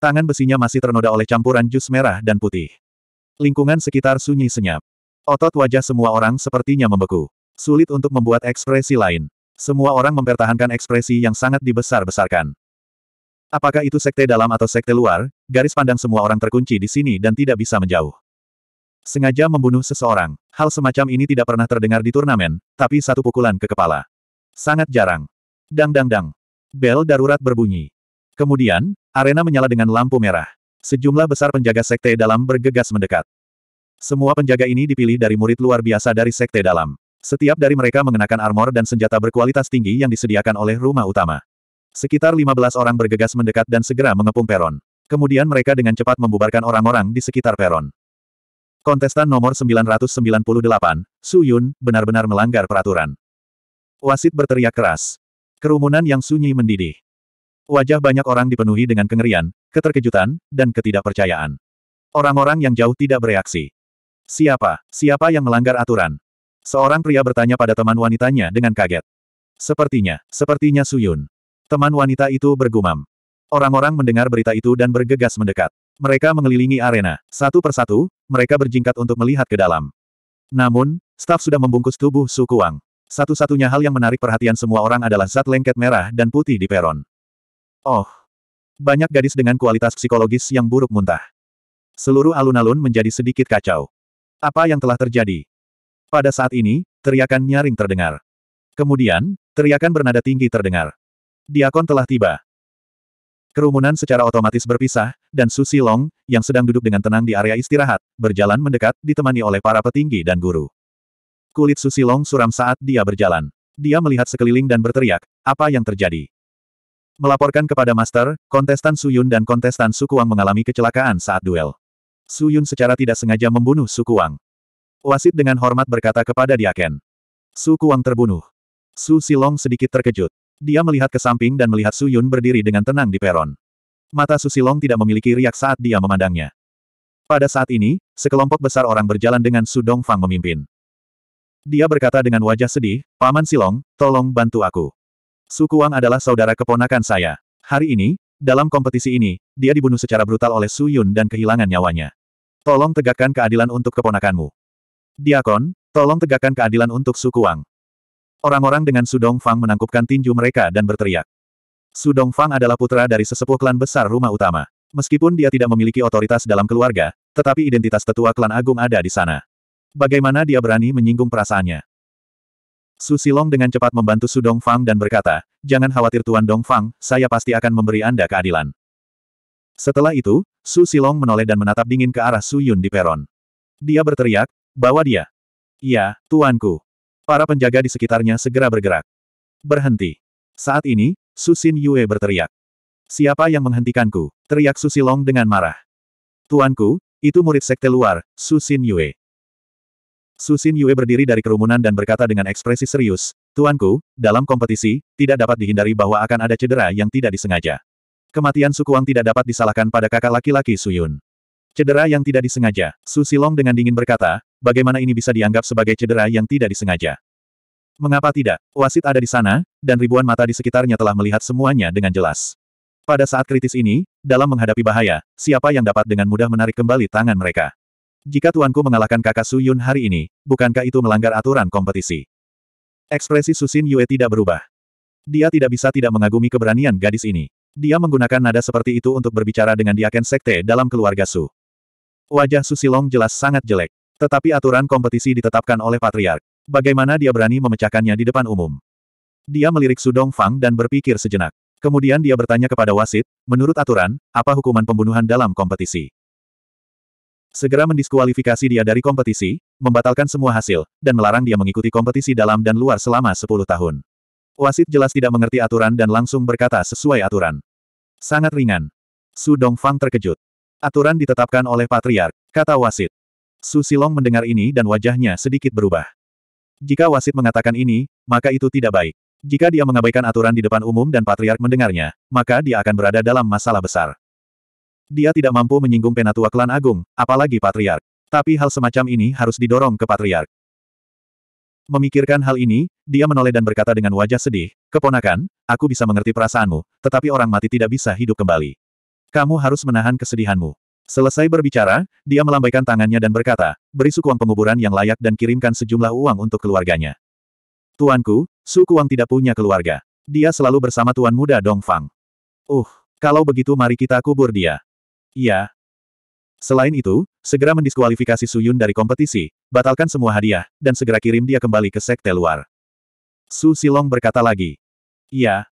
Tangan besinya masih ternoda oleh campuran jus merah dan putih. Lingkungan sekitar sunyi senyap. Otot wajah semua orang sepertinya membeku. Sulit untuk membuat ekspresi lain. Semua orang mempertahankan ekspresi yang sangat dibesar-besarkan. Apakah itu sekte dalam atau sekte luar, garis pandang semua orang terkunci di sini dan tidak bisa menjauh. Sengaja membunuh seseorang, hal semacam ini tidak pernah terdengar di turnamen, tapi satu pukulan ke kepala. Sangat jarang. Dang dang dang. Bel darurat berbunyi. Kemudian, Arena menyala dengan lampu merah. Sejumlah besar penjaga sekte dalam bergegas mendekat. Semua penjaga ini dipilih dari murid luar biasa dari sekte dalam. Setiap dari mereka mengenakan armor dan senjata berkualitas tinggi yang disediakan oleh rumah utama. Sekitar 15 orang bergegas mendekat dan segera mengepung peron. Kemudian mereka dengan cepat membubarkan orang-orang di sekitar peron. Kontestan nomor 998, Su Yun, benar-benar melanggar peraturan. Wasit berteriak keras. Kerumunan yang sunyi mendidih. Wajah banyak orang dipenuhi dengan kengerian, keterkejutan, dan ketidakpercayaan. Orang-orang yang jauh tidak bereaksi. Siapa? Siapa yang melanggar aturan? Seorang pria bertanya pada teman wanitanya dengan kaget. Sepertinya, sepertinya Suyun. Teman wanita itu bergumam. Orang-orang mendengar berita itu dan bergegas mendekat. Mereka mengelilingi arena. Satu persatu, mereka berjingkat untuk melihat ke dalam. Namun, staf sudah membungkus tubuh Su Kuang. Satu-satunya hal yang menarik perhatian semua orang adalah zat lengket merah dan putih di peron. Oh. Banyak gadis dengan kualitas psikologis yang buruk muntah. Seluruh alun-alun menjadi sedikit kacau. Apa yang telah terjadi? Pada saat ini, teriakan nyaring terdengar. Kemudian, teriakan bernada tinggi terdengar. Diakon telah tiba. Kerumunan secara otomatis berpisah, dan Su Long, yang sedang duduk dengan tenang di area istirahat, berjalan mendekat, ditemani oleh para petinggi dan guru. Kulit Su Long suram saat dia berjalan. Dia melihat sekeliling dan berteriak, apa yang terjadi? Melaporkan kepada Master, kontestan Suyun dan kontestan Sukuang mengalami kecelakaan saat duel. Suyun secara tidak sengaja membunuh Sukuang. Wasit dengan hormat berkata kepada Diaken. Sukuang terbunuh. Su Silong sedikit terkejut. Dia melihat ke samping dan melihat Suyun berdiri dengan tenang di peron. Mata Su Silong tidak memiliki riak saat dia memandangnya. Pada saat ini, sekelompok besar orang berjalan dengan Su Dongfang memimpin. Dia berkata dengan wajah sedih, Paman Silong, tolong bantu aku. Su Kuang adalah saudara keponakan saya. Hari ini, dalam kompetisi ini, dia dibunuh secara brutal oleh Su Yun dan kehilangan nyawanya. Tolong tegakkan keadilan untuk keponakanmu. Diakon, tolong tegakkan keadilan untuk Su Kuang. Orang-orang dengan Su Dongfang menangkupkan tinju mereka dan berteriak. Su Dongfang adalah putra dari sesepuh klan besar rumah utama. Meskipun dia tidak memiliki otoritas dalam keluarga, tetapi identitas tetua klan agung ada di sana. Bagaimana dia berani menyinggung perasaannya? Su Silong dengan cepat membantu Su Dongfang dan berkata, Jangan khawatir Tuan Dongfang, saya pasti akan memberi Anda keadilan. Setelah itu, Su Silong menoleh dan menatap dingin ke arah Su Yun di peron. Dia berteriak, bawa dia. Ya, Tuanku. Para penjaga di sekitarnya segera bergerak. Berhenti. Saat ini, Su Xin Yue berteriak. Siapa yang menghentikanku? Teriak Su Silong dengan marah. Tuanku, itu murid sekte luar, Su Xin Yue. Susin Yue berdiri dari kerumunan dan berkata dengan ekspresi serius, Tuanku, dalam kompetisi, tidak dapat dihindari bahwa akan ada cedera yang tidak disengaja. Kematian Sukuang tidak dapat disalahkan pada kakak laki-laki Suyun. Cedera yang tidak disengaja, Susilong dengan dingin berkata, bagaimana ini bisa dianggap sebagai cedera yang tidak disengaja? Mengapa tidak? Wasit ada di sana, dan ribuan mata di sekitarnya telah melihat semuanya dengan jelas. Pada saat kritis ini, dalam menghadapi bahaya, siapa yang dapat dengan mudah menarik kembali tangan mereka? Jika tuanku mengalahkan kakak Su Yun hari ini, bukankah itu melanggar aturan kompetisi? Ekspresi Susin Yue tidak berubah. Dia tidak bisa tidak mengagumi keberanian gadis ini. Dia menggunakan nada seperti itu untuk berbicara dengan diaken sekte dalam keluarga Su. Wajah Susilong jelas sangat jelek. Tetapi aturan kompetisi ditetapkan oleh Patriark. Bagaimana dia berani memecahkannya di depan umum? Dia melirik Sudong Fang dan berpikir sejenak. Kemudian dia bertanya kepada wasit, menurut aturan, apa hukuman pembunuhan dalam kompetisi? Segera mendiskualifikasi dia dari kompetisi, membatalkan semua hasil, dan melarang dia mengikuti kompetisi dalam dan luar selama 10 tahun. Wasit jelas tidak mengerti aturan dan langsung berkata sesuai aturan. Sangat ringan. Su Dongfang terkejut. Aturan ditetapkan oleh patriark, kata wasit. Su Silong mendengar ini dan wajahnya sedikit berubah. Jika wasit mengatakan ini, maka itu tidak baik. Jika dia mengabaikan aturan di depan umum dan patriark mendengarnya, maka dia akan berada dalam masalah besar. Dia tidak mampu menyinggung penatua klan agung, apalagi patriark. Tapi hal semacam ini harus didorong ke patriark. Memikirkan hal ini, dia menoleh dan berkata dengan wajah sedih, Keponakan, aku bisa mengerti perasaanmu, tetapi orang mati tidak bisa hidup kembali. Kamu harus menahan kesedihanmu. Selesai berbicara, dia melambaikan tangannya dan berkata, beri suku uang penguburan yang layak dan kirimkan sejumlah uang untuk keluarganya. Tuanku, suku uang tidak punya keluarga. Dia selalu bersama tuan muda Dong Fang. Uh, kalau begitu mari kita kubur dia. Iya. Selain itu, segera mendiskualifikasi Suyun dari kompetisi, batalkan semua hadiah, dan segera kirim dia kembali ke sekte luar. Su Silong berkata lagi. Iya.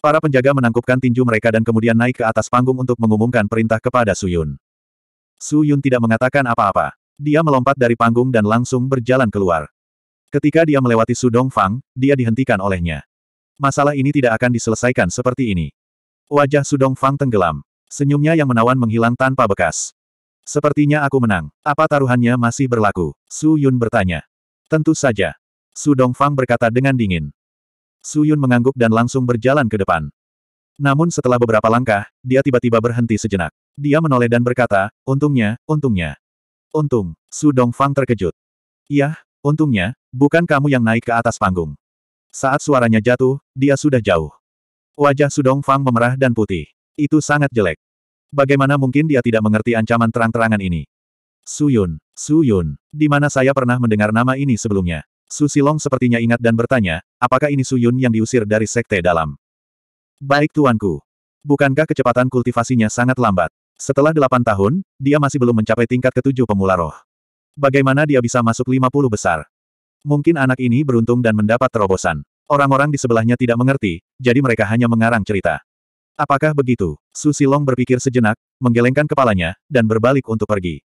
Para penjaga menangkupkan tinju mereka dan kemudian naik ke atas panggung untuk mengumumkan perintah kepada Su Yun. Su Yun tidak mengatakan apa-apa. Dia melompat dari panggung dan langsung berjalan keluar. Ketika dia melewati Su Dongfang, dia dihentikan olehnya. Masalah ini tidak akan diselesaikan seperti ini. Wajah Su Dongfang tenggelam. Senyumnya yang menawan menghilang tanpa bekas. Sepertinya aku menang. Apa taruhannya masih berlaku? Su Yun bertanya. Tentu saja. Su Dongfang berkata dengan dingin. Su Yun mengangguk dan langsung berjalan ke depan. Namun setelah beberapa langkah, dia tiba-tiba berhenti sejenak. Dia menoleh dan berkata, untungnya, untungnya. Untung, Su Dongfang terkejut. Yah, untungnya, bukan kamu yang naik ke atas panggung. Saat suaranya jatuh, dia sudah jauh. Wajah Su Dongfang memerah dan putih. Itu sangat jelek. Bagaimana mungkin dia tidak mengerti ancaman terang-terangan ini? Suyun, Suyun, di mana saya pernah mendengar nama ini sebelumnya? Susilong sepertinya ingat dan bertanya, apakah ini Suyun yang diusir dari sekte dalam? Baik tuanku. Bukankah kecepatan kultivasinya sangat lambat? Setelah delapan tahun, dia masih belum mencapai tingkat ketujuh pemula roh. Bagaimana dia bisa masuk lima puluh besar? Mungkin anak ini beruntung dan mendapat terobosan. Orang-orang di sebelahnya tidak mengerti, jadi mereka hanya mengarang cerita. Apakah begitu? Susilong berpikir sejenak, menggelengkan kepalanya, dan berbalik untuk pergi.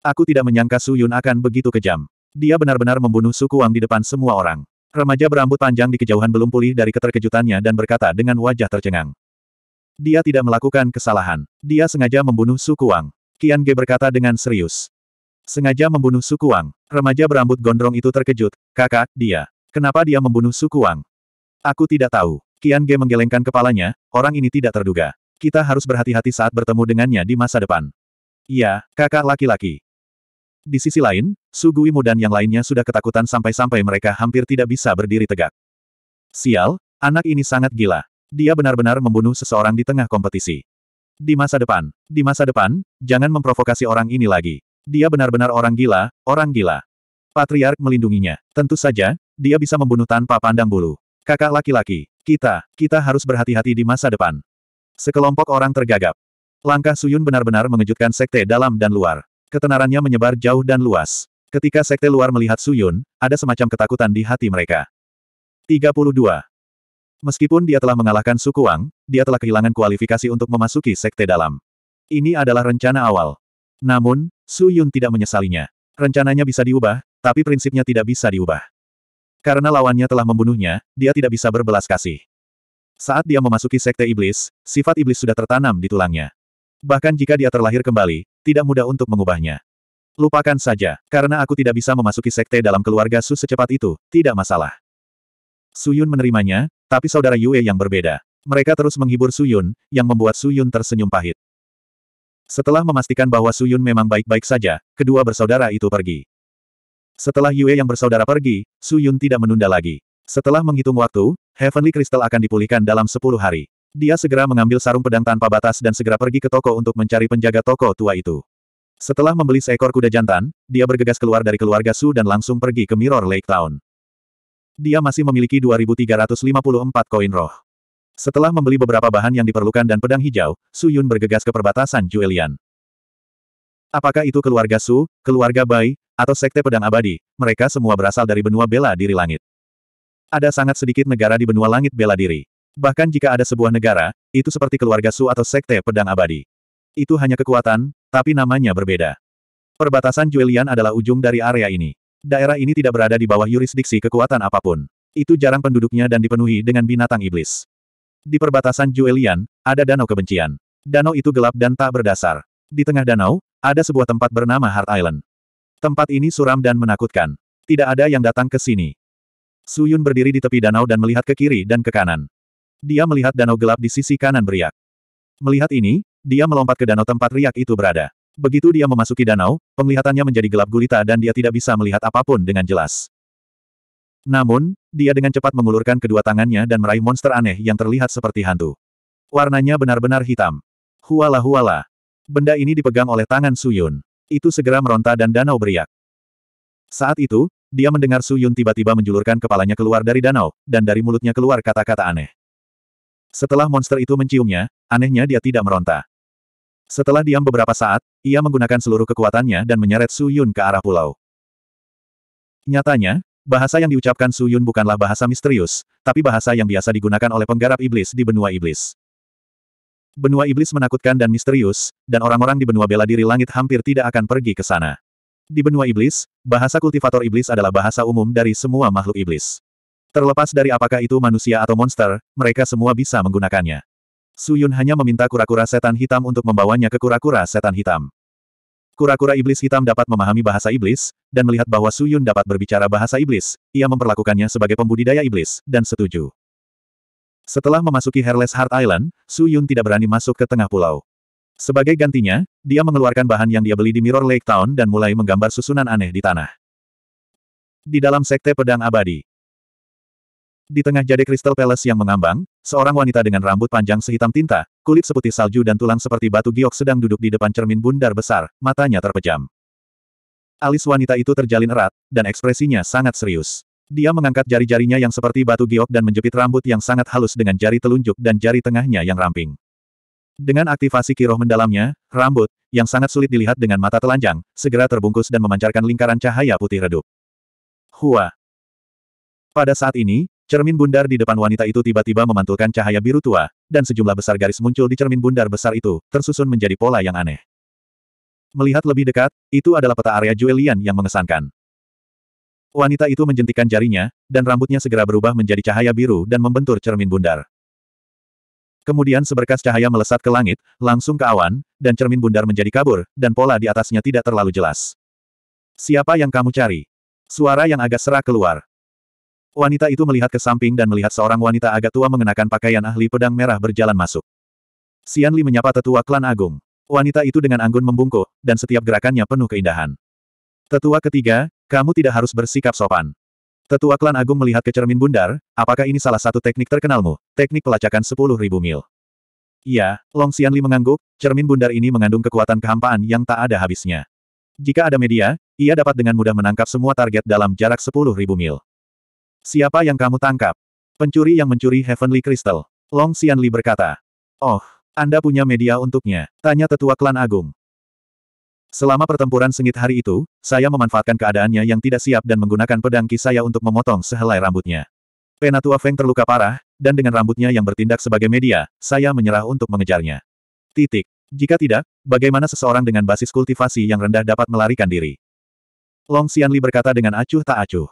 Aku tidak menyangka Su Yun akan begitu kejam. Dia benar-benar membunuh suku Wang di depan semua orang. Remaja berambut panjang di kejauhan belum pulih dari keterkejutannya dan berkata dengan wajah tercengang. Dia tidak melakukan kesalahan. Dia sengaja membunuh suku Wang. Qian Ge berkata dengan serius. Sengaja membunuh suku Wang. Remaja berambut gondrong itu terkejut. Kakak, dia. Kenapa dia membunuh suku Wang? Aku tidak tahu. Kian Ge menggelengkan kepalanya, orang ini tidak terduga. Kita harus berhati-hati saat bertemu dengannya di masa depan. Iya, kakak laki-laki. Di sisi lain, Sugui dan yang lainnya sudah ketakutan sampai-sampai mereka hampir tidak bisa berdiri tegak. Sial, anak ini sangat gila. Dia benar-benar membunuh seseorang di tengah kompetisi. Di masa depan, di masa depan, jangan memprovokasi orang ini lagi. Dia benar-benar orang gila, orang gila. Patriark melindunginya. Tentu saja, dia bisa membunuh tanpa pandang bulu. Kakak laki-laki. Kita, kita harus berhati-hati di masa depan. Sekelompok orang tergagap. Langkah Suyun benar-benar mengejutkan sekte dalam dan luar. Ketenarannya menyebar jauh dan luas. Ketika sekte luar melihat Suyun, ada semacam ketakutan di hati mereka. 32. Meskipun dia telah mengalahkan suku Wang, dia telah kehilangan kualifikasi untuk memasuki sekte dalam. Ini adalah rencana awal. Namun, Suyun tidak menyesalinya. Rencananya bisa diubah, tapi prinsipnya tidak bisa diubah. Karena lawannya telah membunuhnya, dia tidak bisa berbelas kasih. Saat dia memasuki sekte iblis, sifat iblis sudah tertanam di tulangnya. Bahkan jika dia terlahir kembali, tidak mudah untuk mengubahnya. Lupakan saja, karena aku tidak bisa memasuki sekte dalam keluarga Su secepat itu, tidak masalah. Suyun menerimanya, tapi saudara Yue yang berbeda. Mereka terus menghibur Suyun, yang membuat Suyun tersenyum pahit. Setelah memastikan bahwa Suyun memang baik-baik saja, kedua bersaudara itu pergi. Setelah Yue yang bersaudara pergi, Su Yun tidak menunda lagi. Setelah menghitung waktu, Heavenly Crystal akan dipulihkan dalam 10 hari. Dia segera mengambil sarung pedang tanpa batas dan segera pergi ke toko untuk mencari penjaga toko tua itu. Setelah membeli seekor kuda jantan, dia bergegas keluar dari keluarga Su dan langsung pergi ke Mirror Lake Town. Dia masih memiliki 2354 koin roh. Setelah membeli beberapa bahan yang diperlukan dan pedang hijau, Su Yun bergegas ke perbatasan Juelian. Apakah itu keluarga Su, keluarga Bai, atau Sekte Pedang Abadi, mereka semua berasal dari benua bela diri langit. Ada sangat sedikit negara di benua langit bela diri. Bahkan jika ada sebuah negara, itu seperti keluarga Su atau Sekte Pedang Abadi. Itu hanya kekuatan, tapi namanya berbeda. Perbatasan Juelian adalah ujung dari area ini. Daerah ini tidak berada di bawah yurisdiksi kekuatan apapun. Itu jarang penduduknya dan dipenuhi dengan binatang iblis. Di perbatasan Juelian, ada danau kebencian. Danau itu gelap dan tak berdasar. Di tengah danau, ada sebuah tempat bernama Heart Island. Tempat ini suram dan menakutkan. Tidak ada yang datang ke sini. Su Yun berdiri di tepi danau dan melihat ke kiri dan ke kanan. Dia melihat danau gelap di sisi kanan beriak. Melihat ini, dia melompat ke danau tempat riak itu berada. Begitu dia memasuki danau, penglihatannya menjadi gelap gulita dan dia tidak bisa melihat apapun dengan jelas. Namun, dia dengan cepat mengulurkan kedua tangannya dan meraih monster aneh yang terlihat seperti hantu. Warnanya benar-benar hitam. Huala huala. Benda ini dipegang oleh tangan Suyun itu segera meronta dan danau beriak. Saat itu, dia mendengar Su Yun tiba-tiba menjulurkan kepalanya keluar dari danau, dan dari mulutnya keluar kata-kata aneh. Setelah monster itu menciumnya, anehnya dia tidak meronta. Setelah diam beberapa saat, ia menggunakan seluruh kekuatannya dan menyeret Su Yun ke arah pulau. Nyatanya, bahasa yang diucapkan Su Yun bukanlah bahasa misterius, tapi bahasa yang biasa digunakan oleh penggarap iblis di benua iblis benua iblis menakutkan dan misterius, dan orang-orang di benua bela diri langit hampir tidak akan pergi ke sana. Di benua iblis, bahasa kultivator iblis adalah bahasa umum dari semua makhluk iblis. Terlepas dari apakah itu manusia atau monster, mereka semua bisa menggunakannya. Suyun hanya meminta kura-kura setan hitam untuk membawanya ke kura-kura setan hitam. Kura-kura iblis hitam dapat memahami bahasa iblis, dan melihat bahwa Suyun dapat berbicara bahasa iblis, ia memperlakukannya sebagai pembudidaya iblis, dan setuju. Setelah memasuki Hairless Heart Island, Su Yun tidak berani masuk ke tengah pulau. Sebagai gantinya, dia mengeluarkan bahan yang dia beli di Mirror Lake Town dan mulai menggambar susunan aneh di tanah. Di dalam Sekte Pedang Abadi. Di tengah jade kristal palace yang mengambang, seorang wanita dengan rambut panjang sehitam tinta, kulit seputih salju dan tulang seperti batu giok sedang duduk di depan cermin bundar besar, matanya terpejam. Alis wanita itu terjalin erat, dan ekspresinya sangat serius. Dia mengangkat jari-jarinya yang seperti batu giok dan menjepit rambut yang sangat halus dengan jari telunjuk dan jari tengahnya yang ramping. Dengan aktivasi kiroh mendalamnya, rambut, yang sangat sulit dilihat dengan mata telanjang, segera terbungkus dan memancarkan lingkaran cahaya putih redup. Hua. Pada saat ini, cermin bundar di depan wanita itu tiba-tiba memantulkan cahaya biru tua, dan sejumlah besar garis muncul di cermin bundar besar itu, tersusun menjadi pola yang aneh. Melihat lebih dekat, itu adalah peta area Juelian yang mengesankan. Wanita itu menjentikan jarinya, dan rambutnya segera berubah menjadi cahaya biru dan membentur cermin bundar. Kemudian seberkas cahaya melesat ke langit, langsung ke awan, dan cermin bundar menjadi kabur, dan pola di atasnya tidak terlalu jelas. Siapa yang kamu cari? Suara yang agak serak keluar. Wanita itu melihat ke samping dan melihat seorang wanita agak tua mengenakan pakaian ahli pedang merah berjalan masuk. Xian Li menyapa tetua klan agung. Wanita itu dengan anggun membungkuk, dan setiap gerakannya penuh keindahan. Tetua ketiga, kamu tidak harus bersikap sopan. Tetua klan agung melihat ke cermin bundar, apakah ini salah satu teknik terkenalmu, teknik pelacakan 10.000 mil. Iya, Long Xianli mengangguk, cermin bundar ini mengandung kekuatan kehampaan yang tak ada habisnya. Jika ada media, ia dapat dengan mudah menangkap semua target dalam jarak 10.000 mil. Siapa yang kamu tangkap? Pencuri yang mencuri Heavenly Crystal. Long Xianli berkata. Oh, Anda punya media untuknya, tanya tetua klan agung. Selama pertempuran sengit hari itu, saya memanfaatkan keadaannya yang tidak siap dan menggunakan pedang ki saya untuk memotong sehelai rambutnya. Penatua Feng terluka parah, dan dengan rambutnya yang bertindak sebagai media, saya menyerah untuk mengejarnya. Titik. Jika tidak, bagaimana seseorang dengan basis kultivasi yang rendah dapat melarikan diri? Long Xianli berkata dengan acuh tak acuh.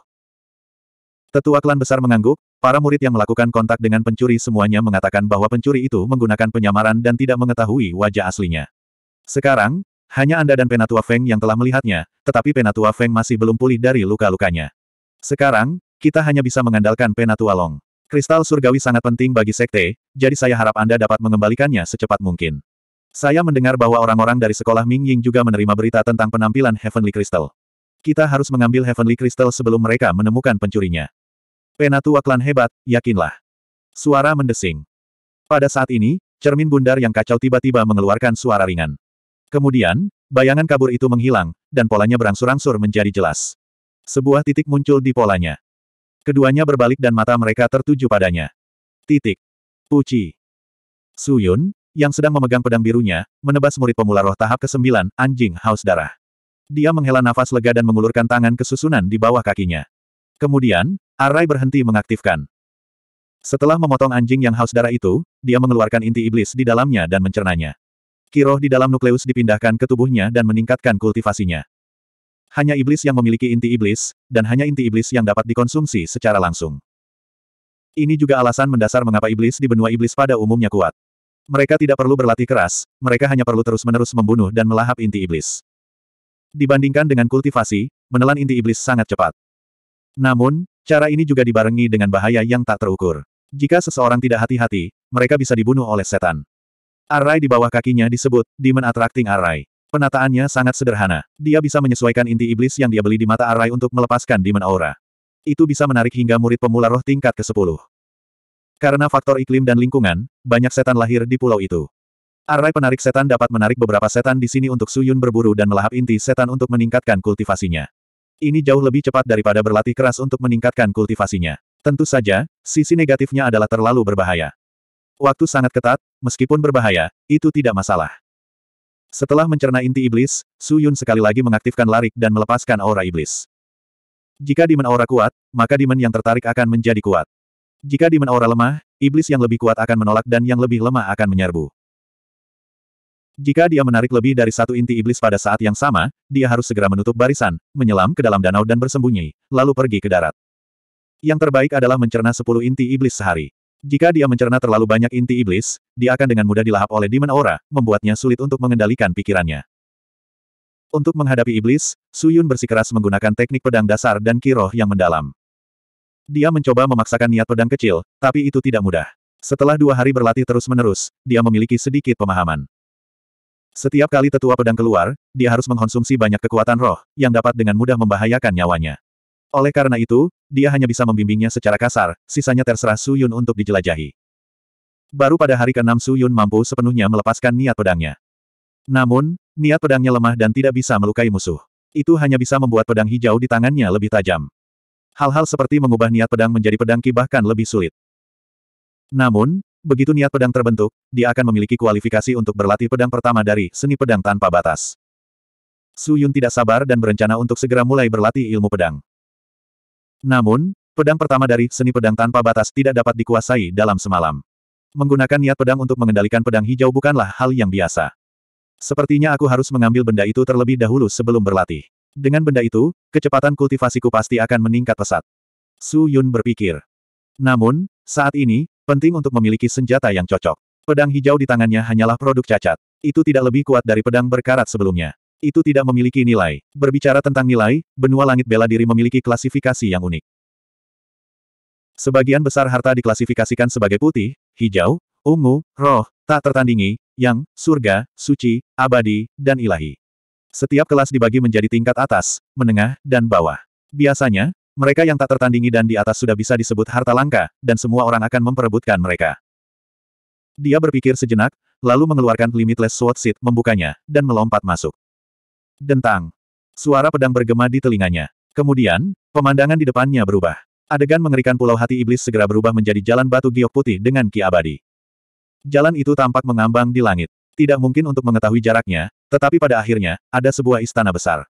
Tetua klan besar mengangguk, para murid yang melakukan kontak dengan pencuri semuanya mengatakan bahwa pencuri itu menggunakan penyamaran dan tidak mengetahui wajah aslinya. Sekarang, hanya Anda dan Penatua Feng yang telah melihatnya, tetapi Penatua Feng masih belum pulih dari luka-lukanya. Sekarang, kita hanya bisa mengandalkan Penatua Long. Kristal surgawi sangat penting bagi sekte, jadi saya harap Anda dapat mengembalikannya secepat mungkin. Saya mendengar bahwa orang-orang dari sekolah Ming Ying juga menerima berita tentang penampilan Heavenly Crystal. Kita harus mengambil Heavenly Crystal sebelum mereka menemukan pencurinya. Penatua klan hebat, yakinlah. Suara mendesing. Pada saat ini, cermin bundar yang kacau tiba-tiba mengeluarkan suara ringan. Kemudian, bayangan kabur itu menghilang, dan polanya berangsur-angsur menjadi jelas. Sebuah titik muncul di polanya. Keduanya berbalik dan mata mereka tertuju padanya. Titik. Puci. Suyun, yang sedang memegang pedang birunya, menebas murid pemula roh tahap ke-9, anjing haus darah. Dia menghela nafas lega dan mengulurkan tangan ke susunan di bawah kakinya. Kemudian, Arai berhenti mengaktifkan. Setelah memotong anjing yang haus darah itu, dia mengeluarkan inti iblis di dalamnya dan mencernanya. Kiroh di dalam nukleus dipindahkan ke tubuhnya dan meningkatkan kultivasinya. Hanya iblis yang memiliki inti iblis, dan hanya inti iblis yang dapat dikonsumsi secara langsung. Ini juga alasan mendasar mengapa iblis di benua iblis pada umumnya kuat. Mereka tidak perlu berlatih keras, mereka hanya perlu terus-menerus membunuh dan melahap inti iblis. Dibandingkan dengan kultivasi, menelan inti iblis sangat cepat. Namun, cara ini juga dibarengi dengan bahaya yang tak terukur. Jika seseorang tidak hati-hati, mereka bisa dibunuh oleh setan. Array di bawah kakinya disebut Demon Attracting Array. Penataannya sangat sederhana. Dia bisa menyesuaikan inti iblis yang dia beli di mata Array untuk melepaskan Demon Aura. Itu bisa menarik hingga murid pemula roh tingkat ke-10. Karena faktor iklim dan lingkungan, banyak setan lahir di pulau itu. Array penarik setan dapat menarik beberapa setan di sini untuk Suyun berburu dan melahap inti setan untuk meningkatkan kultivasinya. Ini jauh lebih cepat daripada berlatih keras untuk meningkatkan kultivasinya. Tentu saja, sisi negatifnya adalah terlalu berbahaya. Waktu sangat ketat, meskipun berbahaya, itu tidak masalah. Setelah mencerna inti iblis, Su Yun sekali lagi mengaktifkan larik dan melepaskan aura iblis. Jika dimen aura kuat, maka dimen yang tertarik akan menjadi kuat. Jika dimen aura lemah, iblis yang lebih kuat akan menolak dan yang lebih lemah akan menyerbu. Jika dia menarik lebih dari satu inti iblis pada saat yang sama, dia harus segera menutup barisan, menyelam ke dalam danau dan bersembunyi, lalu pergi ke darat. Yang terbaik adalah mencerna sepuluh inti iblis sehari. Jika dia mencerna terlalu banyak inti iblis, dia akan dengan mudah dilahap oleh demon aura, membuatnya sulit untuk mengendalikan pikirannya. Untuk menghadapi iblis, Suyun bersikeras menggunakan teknik pedang dasar dan kiroh yang mendalam. Dia mencoba memaksakan niat pedang kecil, tapi itu tidak mudah. Setelah dua hari berlatih terus-menerus, dia memiliki sedikit pemahaman. Setiap kali tetua pedang keluar, dia harus mengkonsumsi banyak kekuatan roh, yang dapat dengan mudah membahayakan nyawanya. Oleh karena itu, dia hanya bisa membimbingnya secara kasar, sisanya terserah Su Yun untuk dijelajahi. Baru pada hari ke-6 Su Yun mampu sepenuhnya melepaskan niat pedangnya. Namun, niat pedangnya lemah dan tidak bisa melukai musuh. Itu hanya bisa membuat pedang hijau di tangannya lebih tajam. Hal-hal seperti mengubah niat pedang menjadi pedang ki bahkan lebih sulit. Namun, begitu niat pedang terbentuk, dia akan memiliki kualifikasi untuk berlatih pedang pertama dari seni pedang tanpa batas. Su Yun tidak sabar dan berencana untuk segera mulai berlatih ilmu pedang. Namun, pedang pertama dari seni pedang tanpa batas tidak dapat dikuasai dalam semalam. Menggunakan niat pedang untuk mengendalikan pedang hijau bukanlah hal yang biasa. Sepertinya aku harus mengambil benda itu terlebih dahulu sebelum berlatih. Dengan benda itu, kecepatan kultivasiku pasti akan meningkat pesat. Su Yun berpikir. Namun, saat ini, penting untuk memiliki senjata yang cocok. Pedang hijau di tangannya hanyalah produk cacat. Itu tidak lebih kuat dari pedang berkarat sebelumnya. Itu tidak memiliki nilai. Berbicara tentang nilai, benua langit bela diri memiliki klasifikasi yang unik. Sebagian besar harta diklasifikasikan sebagai putih, hijau, ungu, roh, tak tertandingi, yang, surga, suci, abadi, dan ilahi. Setiap kelas dibagi menjadi tingkat atas, menengah, dan bawah. Biasanya, mereka yang tak tertandingi dan di atas sudah bisa disebut harta langka, dan semua orang akan memperebutkan mereka. Dia berpikir sejenak, lalu mengeluarkan Limitless Sword seat, membukanya, dan melompat masuk. Dentang. Suara pedang bergema di telinganya. Kemudian, pemandangan di depannya berubah. Adegan mengerikan pulau hati iblis segera berubah menjadi jalan batu giok putih dengan ki abadi. Jalan itu tampak mengambang di langit. Tidak mungkin untuk mengetahui jaraknya, tetapi pada akhirnya, ada sebuah istana besar.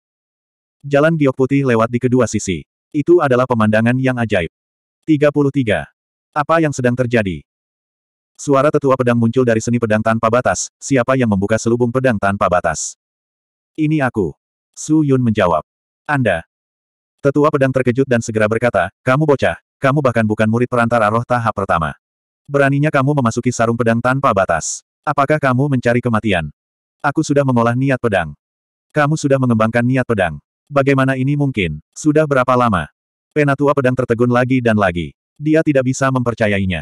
Jalan giok putih lewat di kedua sisi. Itu adalah pemandangan yang ajaib. 33. Apa yang sedang terjadi? Suara tetua pedang muncul dari seni pedang tanpa batas, siapa yang membuka selubung pedang tanpa batas? Ini aku. Su Yun menjawab. Anda. Tetua pedang terkejut dan segera berkata, kamu bocah, kamu bahkan bukan murid perantara roh tahap pertama. Beraninya kamu memasuki sarung pedang tanpa batas. Apakah kamu mencari kematian? Aku sudah mengolah niat pedang. Kamu sudah mengembangkan niat pedang. Bagaimana ini mungkin? Sudah berapa lama? Penatua pedang tertegun lagi dan lagi. Dia tidak bisa mempercayainya.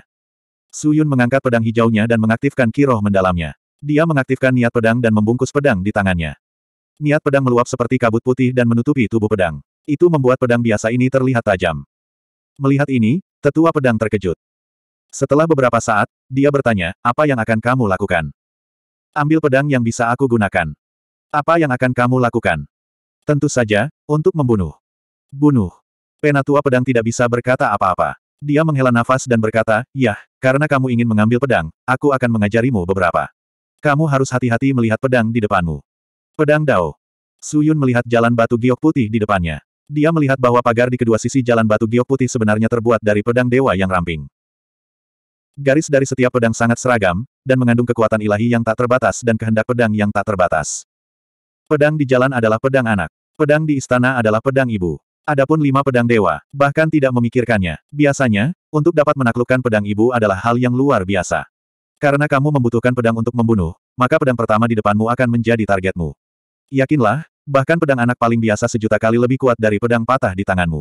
Suyun mengangkat pedang hijaunya dan mengaktifkan kiroh mendalamnya. Dia mengaktifkan niat pedang dan membungkus pedang di tangannya. Niat pedang meluap seperti kabut putih dan menutupi tubuh pedang. Itu membuat pedang biasa ini terlihat tajam. Melihat ini, tetua pedang terkejut. Setelah beberapa saat, dia bertanya, apa yang akan kamu lakukan? Ambil pedang yang bisa aku gunakan. Apa yang akan kamu lakukan? Tentu saja, untuk membunuh. Bunuh. Penatua pedang tidak bisa berkata apa-apa. Dia menghela nafas dan berkata, Yah, karena kamu ingin mengambil pedang, aku akan mengajarimu beberapa. Kamu harus hati-hati melihat pedang di depanmu. Pedang Dao. Suyun melihat jalan batu giok putih di depannya. Dia melihat bahwa pagar di kedua sisi jalan batu giok putih sebenarnya terbuat dari pedang dewa yang ramping. Garis dari setiap pedang sangat seragam, dan mengandung kekuatan ilahi yang tak terbatas dan kehendak pedang yang tak terbatas. Pedang di jalan adalah pedang anak. Pedang di istana adalah pedang ibu. Adapun lima pedang dewa, bahkan tidak memikirkannya. Biasanya, untuk dapat menaklukkan pedang ibu adalah hal yang luar biasa. Karena kamu membutuhkan pedang untuk membunuh, maka pedang pertama di depanmu akan menjadi targetmu. Yakinlah, bahkan pedang anak paling biasa sejuta kali lebih kuat dari pedang patah di tanganmu.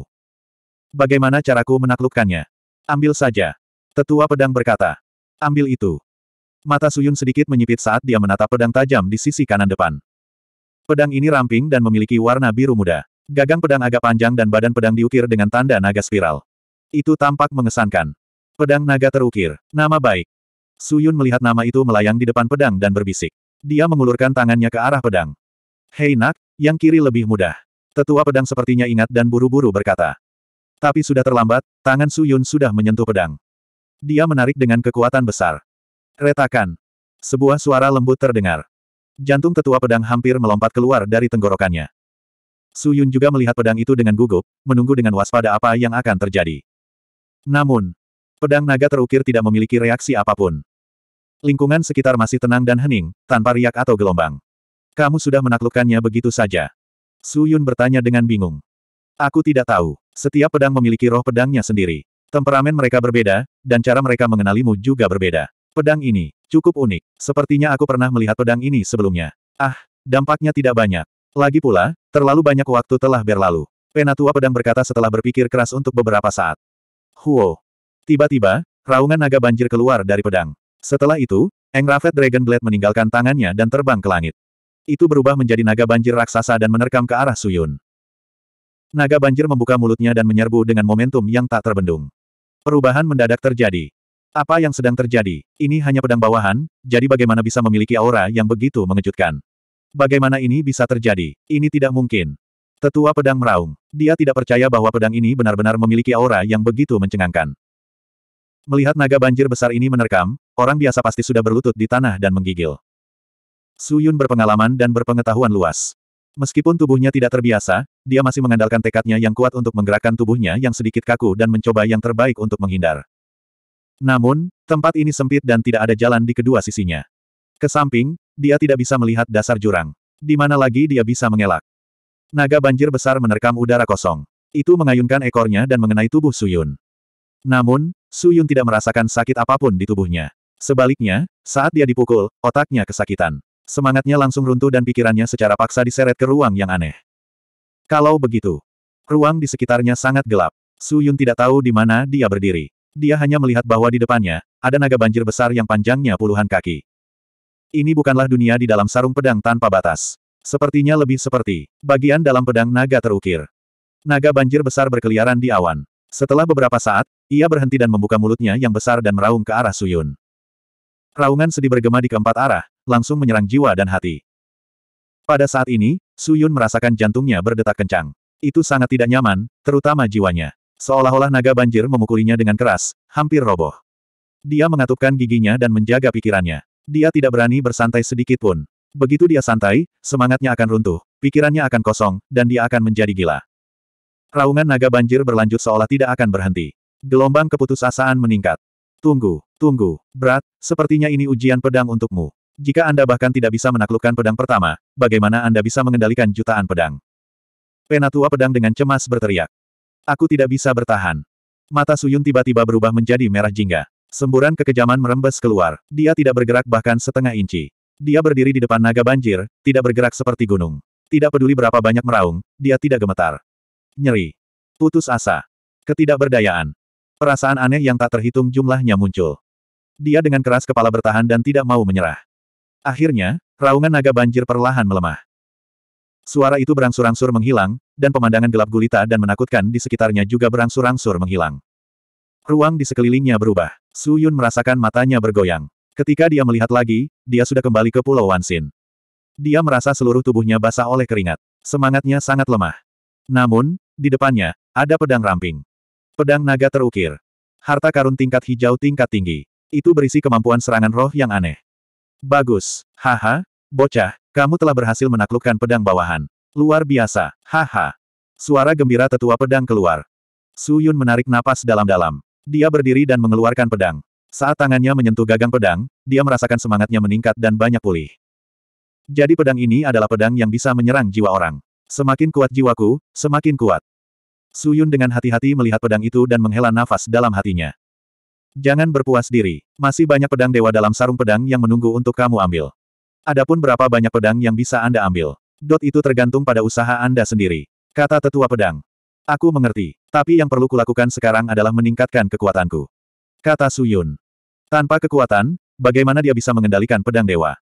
Bagaimana caraku menaklukkannya? Ambil saja. Tetua pedang berkata. Ambil itu. Mata Suyun sedikit menyipit saat dia menatap pedang tajam di sisi kanan depan. Pedang ini ramping dan memiliki warna biru muda. Gagang pedang agak panjang dan badan pedang diukir dengan tanda naga spiral. Itu tampak mengesankan. Pedang naga terukir. Nama baik. Suyun melihat nama itu melayang di depan pedang dan berbisik. Dia mengulurkan tangannya ke arah pedang. Hei nak, yang kiri lebih mudah. Tetua pedang sepertinya ingat dan buru-buru berkata. Tapi sudah terlambat, tangan Su Yun sudah menyentuh pedang. Dia menarik dengan kekuatan besar. Retakan. Sebuah suara lembut terdengar. Jantung tetua pedang hampir melompat keluar dari tenggorokannya. Su Yun juga melihat pedang itu dengan gugup, menunggu dengan waspada apa yang akan terjadi. Namun, pedang naga terukir tidak memiliki reaksi apapun. Lingkungan sekitar masih tenang dan hening, tanpa riak atau gelombang. Kamu sudah menaklukkannya begitu saja. Su Yun bertanya dengan bingung. Aku tidak tahu. Setiap pedang memiliki roh pedangnya sendiri. Temperamen mereka berbeda, dan cara mereka mengenalimu juga berbeda. Pedang ini, cukup unik. Sepertinya aku pernah melihat pedang ini sebelumnya. Ah, dampaknya tidak banyak. Lagi pula, terlalu banyak waktu telah berlalu. Penatua pedang berkata setelah berpikir keras untuk beberapa saat. Huo. Tiba-tiba, raungan naga banjir keluar dari pedang. Setelah itu, Engrafet Dragon Blade meninggalkan tangannya dan terbang ke langit. Itu berubah menjadi naga banjir raksasa dan menerkam ke arah Suyun. Naga banjir membuka mulutnya dan menyerbu dengan momentum yang tak terbendung. Perubahan mendadak terjadi. Apa yang sedang terjadi? Ini hanya pedang bawahan, jadi bagaimana bisa memiliki aura yang begitu mengejutkan? Bagaimana ini bisa terjadi? Ini tidak mungkin. Tetua pedang meraung. Dia tidak percaya bahwa pedang ini benar-benar memiliki aura yang begitu mencengangkan. Melihat naga banjir besar ini menerkam, orang biasa pasti sudah berlutut di tanah dan menggigil. Su Yun berpengalaman dan berpengetahuan luas. Meskipun tubuhnya tidak terbiasa, dia masih mengandalkan tekadnya yang kuat untuk menggerakkan tubuhnya yang sedikit kaku dan mencoba yang terbaik untuk menghindar. Namun, tempat ini sempit dan tidak ada jalan di kedua sisinya. Kesamping, dia tidak bisa melihat dasar jurang. Di mana lagi dia bisa mengelak? Naga banjir besar menerkam udara kosong. Itu mengayunkan ekornya dan mengenai tubuh Suyun. Namun, Suyun tidak merasakan sakit apapun di tubuhnya. Sebaliknya, saat dia dipukul, otaknya kesakitan. Semangatnya langsung runtuh dan pikirannya secara paksa diseret ke ruang yang aneh. Kalau begitu, ruang di sekitarnya sangat gelap. Su Yun tidak tahu di mana dia berdiri. Dia hanya melihat bahwa di depannya, ada naga banjir besar yang panjangnya puluhan kaki. Ini bukanlah dunia di dalam sarung pedang tanpa batas. Sepertinya lebih seperti bagian dalam pedang naga terukir. Naga banjir besar berkeliaran di awan. Setelah beberapa saat, ia berhenti dan membuka mulutnya yang besar dan meraung ke arah Suyun. Raungan sedih bergema di keempat arah, langsung menyerang jiwa dan hati. Pada saat ini, Su Yun merasakan jantungnya berdetak kencang. Itu sangat tidak nyaman, terutama jiwanya. Seolah-olah naga banjir memukulinya dengan keras, hampir roboh. Dia mengatupkan giginya dan menjaga pikirannya. Dia tidak berani bersantai sedikit pun. Begitu dia santai, semangatnya akan runtuh, pikirannya akan kosong, dan dia akan menjadi gila. Raungan naga banjir berlanjut seolah tidak akan berhenti. Gelombang keputusasaan meningkat. Tunggu, tunggu, berat, sepertinya ini ujian pedang untukmu. Jika Anda bahkan tidak bisa menaklukkan pedang pertama, bagaimana Anda bisa mengendalikan jutaan pedang? Penatua pedang dengan cemas berteriak. Aku tidak bisa bertahan. Mata Suyun tiba-tiba berubah menjadi merah jingga. Semburan kekejaman merembes keluar. Dia tidak bergerak bahkan setengah inci. Dia berdiri di depan naga banjir, tidak bergerak seperti gunung. Tidak peduli berapa banyak meraung, dia tidak gemetar. Nyeri. Putus asa. Ketidakberdayaan. Perasaan aneh yang tak terhitung jumlahnya muncul. Dia dengan keras kepala bertahan dan tidak mau menyerah. Akhirnya, raungan naga banjir perlahan melemah. Suara itu berangsur-angsur menghilang, dan pemandangan gelap gulita dan menakutkan di sekitarnya juga berangsur-angsur menghilang. Ruang di sekelilingnya berubah. Su Yun merasakan matanya bergoyang. Ketika dia melihat lagi, dia sudah kembali ke Pulau Wansin. Dia merasa seluruh tubuhnya basah oleh keringat. Semangatnya sangat lemah. Namun, di depannya, ada pedang ramping. Pedang naga terukir. Harta karun tingkat hijau tingkat tinggi. Itu berisi kemampuan serangan roh yang aneh. Bagus. Haha, bocah, kamu telah berhasil menaklukkan pedang bawahan. Luar biasa. Haha. Suara gembira tetua pedang keluar. Su Yun menarik napas dalam-dalam. Dia berdiri dan mengeluarkan pedang. Saat tangannya menyentuh gagang pedang, dia merasakan semangatnya meningkat dan banyak pulih. Jadi pedang ini adalah pedang yang bisa menyerang jiwa orang. Semakin kuat jiwaku, semakin kuat. Suyun dengan hati-hati melihat pedang itu dan menghela nafas dalam hatinya. Jangan berpuas diri. Masih banyak pedang dewa dalam sarung pedang yang menunggu untuk kamu ambil. Adapun berapa banyak pedang yang bisa Anda ambil. Dot itu tergantung pada usaha Anda sendiri. Kata tetua pedang. Aku mengerti, tapi yang perlu kulakukan sekarang adalah meningkatkan kekuatanku. Kata Suyun. Tanpa kekuatan, bagaimana dia bisa mengendalikan pedang dewa?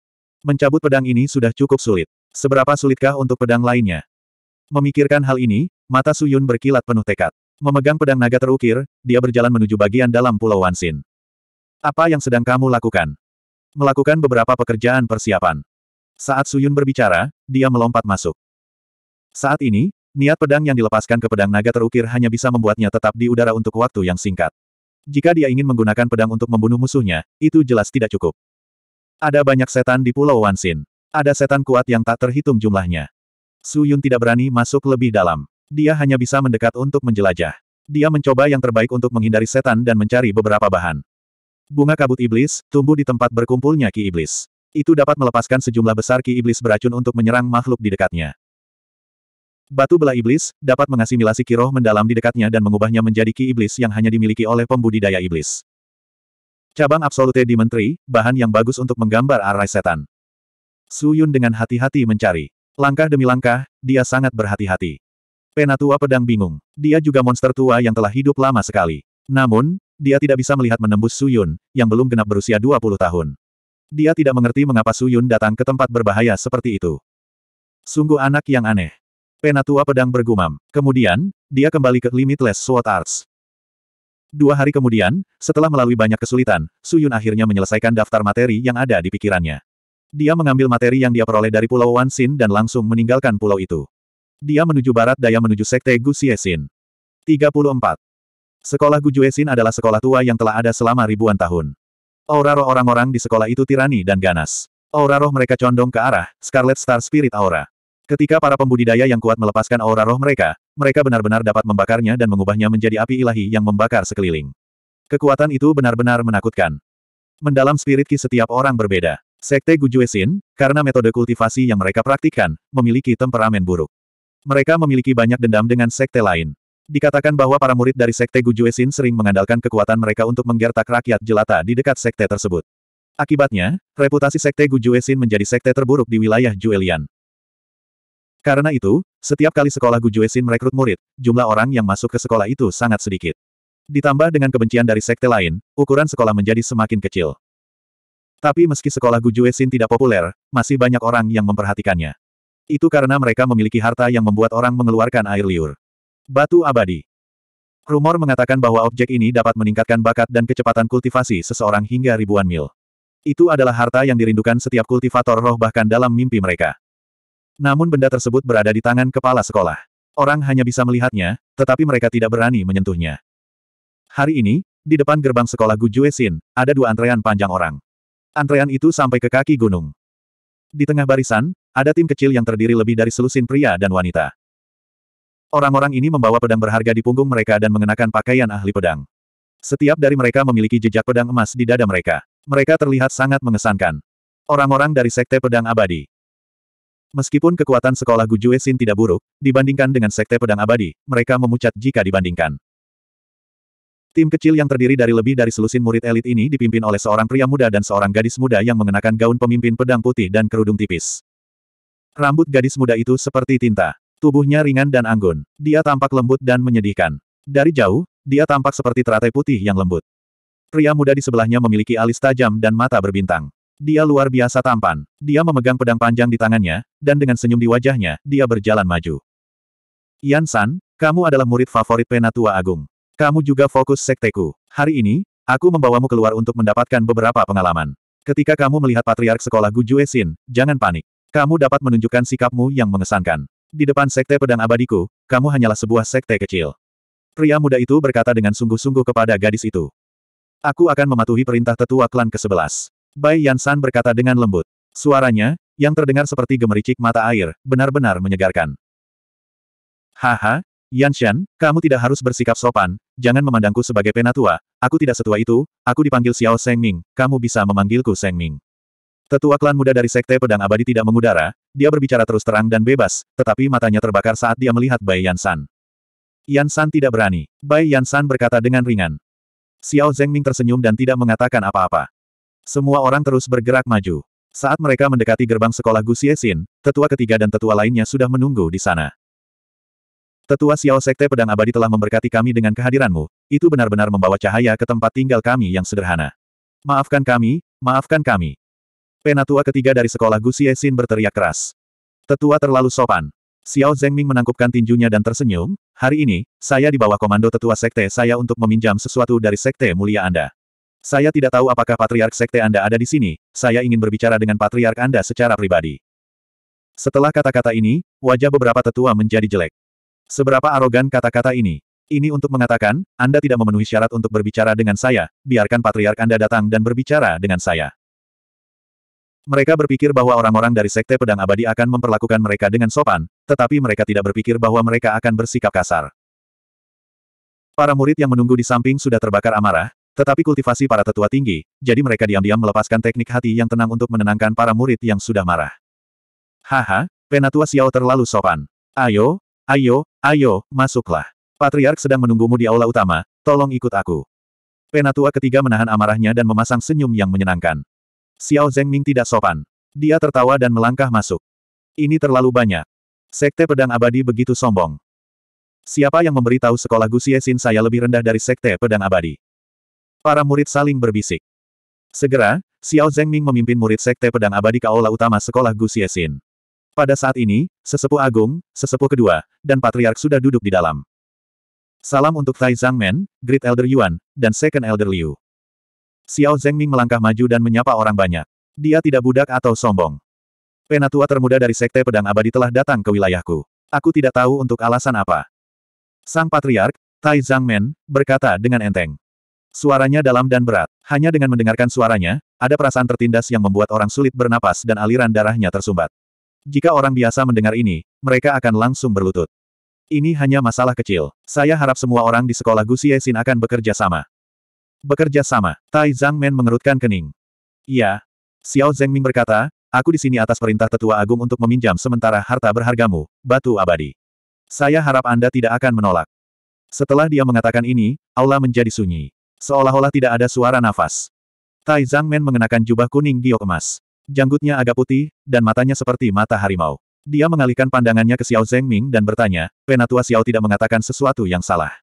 Mencabut pedang ini sudah cukup sulit. Seberapa sulitkah untuk pedang lainnya? Memikirkan hal ini, mata Suyun berkilat penuh tekad. Memegang pedang naga terukir, dia berjalan menuju bagian dalam Pulau Wansin. Apa yang sedang kamu lakukan? Melakukan beberapa pekerjaan persiapan. Saat Suyun berbicara, dia melompat masuk. Saat ini, niat pedang yang dilepaskan ke pedang naga terukir hanya bisa membuatnya tetap di udara untuk waktu yang singkat. Jika dia ingin menggunakan pedang untuk membunuh musuhnya, itu jelas tidak cukup. Ada banyak setan di Pulau Wansin. Ada setan kuat yang tak terhitung jumlahnya. Suyun tidak berani masuk lebih dalam. Dia hanya bisa mendekat untuk menjelajah. Dia mencoba yang terbaik untuk menghindari setan dan mencari beberapa bahan. Bunga kabut iblis, tumbuh di tempat berkumpulnya ki iblis. Itu dapat melepaskan sejumlah besar ki iblis beracun untuk menyerang makhluk di dekatnya. Batu belah iblis, dapat mengasimilasi ki roh mendalam di dekatnya dan mengubahnya menjadi ki iblis yang hanya dimiliki oleh pembudidaya iblis. Cabang Absolute menteri bahan yang bagus untuk menggambar arai setan. Suyun dengan hati-hati mencari. Langkah demi langkah, dia sangat berhati-hati. Penatua pedang bingung. Dia juga monster tua yang telah hidup lama sekali. Namun, dia tidak bisa melihat menembus Suyun, yang belum genap berusia 20 tahun. Dia tidak mengerti mengapa Suyun datang ke tempat berbahaya seperti itu. Sungguh anak yang aneh. Penatua pedang bergumam. Kemudian, dia kembali ke Limitless Sword Arts. Dua hari kemudian, setelah melalui banyak kesulitan, Suyun akhirnya menyelesaikan daftar materi yang ada di pikirannya. Dia mengambil materi yang dia peroleh dari Pulau Wansin dan langsung meninggalkan pulau itu. Dia menuju barat daya menuju Sekte Gusiesin. 34. Sekolah Gujuesin adalah sekolah tua yang telah ada selama ribuan tahun. Aura roh orang-orang di sekolah itu tirani dan ganas. Aura roh mereka condong ke arah Scarlet Star Spirit Aura. Ketika para pembudidaya yang kuat melepaskan aura roh mereka, mereka benar-benar dapat membakarnya dan mengubahnya menjadi api ilahi yang membakar sekeliling. Kekuatan itu benar-benar menakutkan. Mendalam spirit ki setiap orang berbeda. Sekte Gujuesin, karena metode kultivasi yang mereka praktikkan, memiliki temperamen buruk. Mereka memiliki banyak dendam dengan sekte lain. Dikatakan bahwa para murid dari sekte Gujuesin sering mengandalkan kekuatan mereka untuk menggertak rakyat jelata di dekat sekte tersebut. Akibatnya, reputasi sekte Gujuesin menjadi sekte terburuk di wilayah Juelian. Karena itu, setiap kali sekolah Gujuesin merekrut murid, jumlah orang yang masuk ke sekolah itu sangat sedikit. Ditambah dengan kebencian dari sekte lain, ukuran sekolah menjadi semakin kecil. Tapi meski sekolah Gujuesin tidak populer, masih banyak orang yang memperhatikannya. Itu karena mereka memiliki harta yang membuat orang mengeluarkan air liur. Batu abadi. Rumor mengatakan bahwa objek ini dapat meningkatkan bakat dan kecepatan kultivasi seseorang hingga ribuan mil. Itu adalah harta yang dirindukan setiap kultivator roh bahkan dalam mimpi mereka. Namun benda tersebut berada di tangan kepala sekolah. Orang hanya bisa melihatnya, tetapi mereka tidak berani menyentuhnya. Hari ini, di depan gerbang sekolah Gujuesin, ada dua antrean panjang orang. Antrean itu sampai ke kaki gunung. Di tengah barisan, ada tim kecil yang terdiri lebih dari selusin pria dan wanita. Orang-orang ini membawa pedang berharga di punggung mereka dan mengenakan pakaian ahli pedang. Setiap dari mereka memiliki jejak pedang emas di dada mereka. Mereka terlihat sangat mengesankan. Orang-orang dari Sekte Pedang Abadi. Meskipun kekuatan sekolah Gujue Sin tidak buruk, dibandingkan dengan Sekte Pedang Abadi, mereka memucat jika dibandingkan. Tim kecil yang terdiri dari lebih dari selusin murid elit ini dipimpin oleh seorang pria muda dan seorang gadis muda yang mengenakan gaun pemimpin pedang putih dan kerudung tipis. Rambut gadis muda itu seperti tinta. Tubuhnya ringan dan anggun. Dia tampak lembut dan menyedihkan. Dari jauh, dia tampak seperti teratai putih yang lembut. Pria muda di sebelahnya memiliki alis tajam dan mata berbintang. Dia luar biasa tampan. Dia memegang pedang panjang di tangannya, dan dengan senyum di wajahnya, dia berjalan maju. Yan San, kamu adalah murid favorit Penatua Agung. Kamu juga fokus sekteku. Hari ini, aku membawamu keluar untuk mendapatkan beberapa pengalaman. Ketika kamu melihat Patriark Sekolah Guju Esin, jangan panik. Kamu dapat menunjukkan sikapmu yang mengesankan. Di depan Sekte Pedang Abadiku, kamu hanyalah sebuah sekte kecil. Pria muda itu berkata dengan sungguh-sungguh kepada gadis itu. Aku akan mematuhi perintah tetua klan ke-11. Bai Yansan berkata dengan lembut. Suaranya, yang terdengar seperti gemericik mata air, benar-benar menyegarkan. Haha, Yanshan, kamu tidak harus bersikap sopan, jangan memandangku sebagai penatua, aku tidak setua itu, aku dipanggil Xiao Sengming, kamu bisa memanggilku Sengming. Tetua klan muda dari Sekte Pedang Abadi tidak mengudara, dia berbicara terus terang dan bebas, tetapi matanya terbakar saat dia melihat Bai Yansan. Yansan tidak berani. Bai Yansan berkata dengan ringan. Xiao Zengming tersenyum dan tidak mengatakan apa-apa. Semua orang terus bergerak maju. Saat mereka mendekati gerbang sekolah Gu Xiesin, tetua ketiga dan tetua lainnya sudah menunggu di sana. Tetua Xiao Sekte Pedang Abadi telah memberkati kami dengan kehadiranmu, itu benar-benar membawa cahaya ke tempat tinggal kami yang sederhana. Maafkan kami, maafkan kami. Penatua ketiga dari sekolah Gu Xin berteriak keras. Tetua terlalu sopan. Xiao Zengming menangkupkan tinjunya dan tersenyum, hari ini, saya di bawah komando tetua sekte saya untuk meminjam sesuatu dari sekte mulia Anda. Saya tidak tahu apakah patriark sekte Anda ada di sini, saya ingin berbicara dengan patriark Anda secara pribadi. Setelah kata-kata ini, wajah beberapa tetua menjadi jelek. Seberapa arogan kata-kata ini? Ini untuk mengatakan, Anda tidak memenuhi syarat untuk berbicara dengan saya, biarkan patriark Anda datang dan berbicara dengan saya. Mereka berpikir bahwa orang-orang dari Sekte Pedang Abadi akan memperlakukan mereka dengan sopan, tetapi mereka tidak berpikir bahwa mereka akan bersikap kasar. Para murid yang menunggu di samping sudah terbakar amarah, tetapi kultivasi para tetua tinggi, jadi mereka diam-diam melepaskan teknik hati yang tenang untuk menenangkan para murid yang sudah marah. Haha, penatua Xiao terlalu sopan. Ayo, Ayo, ayo, masuklah. Patriark sedang menunggumu di aula utama, tolong ikut aku. Penatua ketiga menahan amarahnya dan memasang senyum yang menyenangkan. Xiao Zengming tidak sopan. Dia tertawa dan melangkah masuk. Ini terlalu banyak. Sekte pedang abadi begitu sombong. Siapa yang memberitahu sekolah Gu Xiesin saya lebih rendah dari sekte pedang abadi? Para murid saling berbisik. Segera, Xiao Zengming memimpin murid sekte pedang abadi ke aula utama sekolah Gu Xiesin. Pada saat ini, sesepuh agung, sesepuh kedua, dan patriark sudah duduk di dalam. Salam untuk Tai Zhangmen, Great Elder Yuan, dan Second Elder Liu. Xiao Zengming melangkah maju dan menyapa orang banyak. Dia tidak budak atau sombong. Penatua termuda dari Sekte Pedang Abadi telah datang ke wilayahku. Aku tidak tahu untuk alasan apa. Sang Patriark, Tai Zhangmen, berkata dengan enteng. Suaranya dalam dan berat. Hanya dengan mendengarkan suaranya, ada perasaan tertindas yang membuat orang sulit bernapas dan aliran darahnya tersumbat. Jika orang biasa mendengar ini, mereka akan langsung berlutut. Ini hanya masalah kecil. Saya harap semua orang di sekolah Gu Xin akan bekerja sama. Bekerja sama, Tai Zhangmen mengerutkan kening. Ya. Xiao Zengming berkata, aku di sini atas perintah tetua agung untuk meminjam sementara harta berhargamu, batu abadi. Saya harap Anda tidak akan menolak. Setelah dia mengatakan ini, aula menjadi sunyi. Seolah-olah tidak ada suara nafas. Tai Zhangmen mengenakan jubah kuning giok emas. Janggutnya agak putih, dan matanya seperti mata harimau. Dia mengalihkan pandangannya ke Xiao Zengming dan bertanya, Penatua Xiao tidak mengatakan sesuatu yang salah.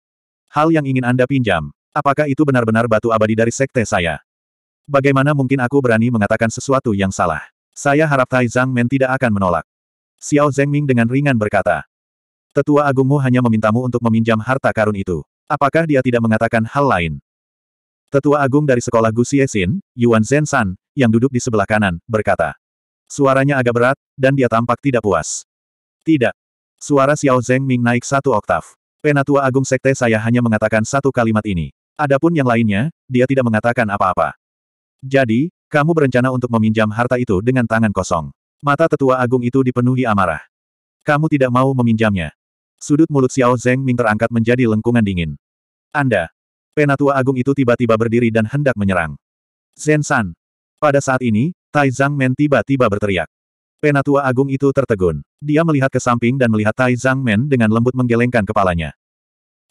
Hal yang ingin Anda pinjam, apakah itu benar-benar batu abadi dari sekte saya? Bagaimana mungkin aku berani mengatakan sesuatu yang salah? Saya harap Tai Zhang Men tidak akan menolak. Xiao Zengming dengan ringan berkata. Tetua agungmu hanya memintamu untuk meminjam harta karun itu. Apakah dia tidak mengatakan hal lain? Tetua Agung dari Sekolah Gu Xiesin, Yuan San, yang duduk di sebelah kanan, berkata. Suaranya agak berat, dan dia tampak tidak puas. Tidak. Suara Xiao Zeng Ming naik satu oktav. Penatua Agung Sekte saya hanya mengatakan satu kalimat ini. Adapun yang lainnya, dia tidak mengatakan apa-apa. Jadi, kamu berencana untuk meminjam harta itu dengan tangan kosong. Mata tetua agung itu dipenuhi amarah. Kamu tidak mau meminjamnya. Sudut mulut Xiao Zeng Ming terangkat menjadi lengkungan dingin. Anda, Penatua Agung itu tiba-tiba berdiri dan hendak menyerang. Zen San. Pada saat ini, Tai Zhang Men tiba-tiba berteriak. Penatua Agung itu tertegun. Dia melihat ke samping dan melihat Tai Zhang Men dengan lembut menggelengkan kepalanya.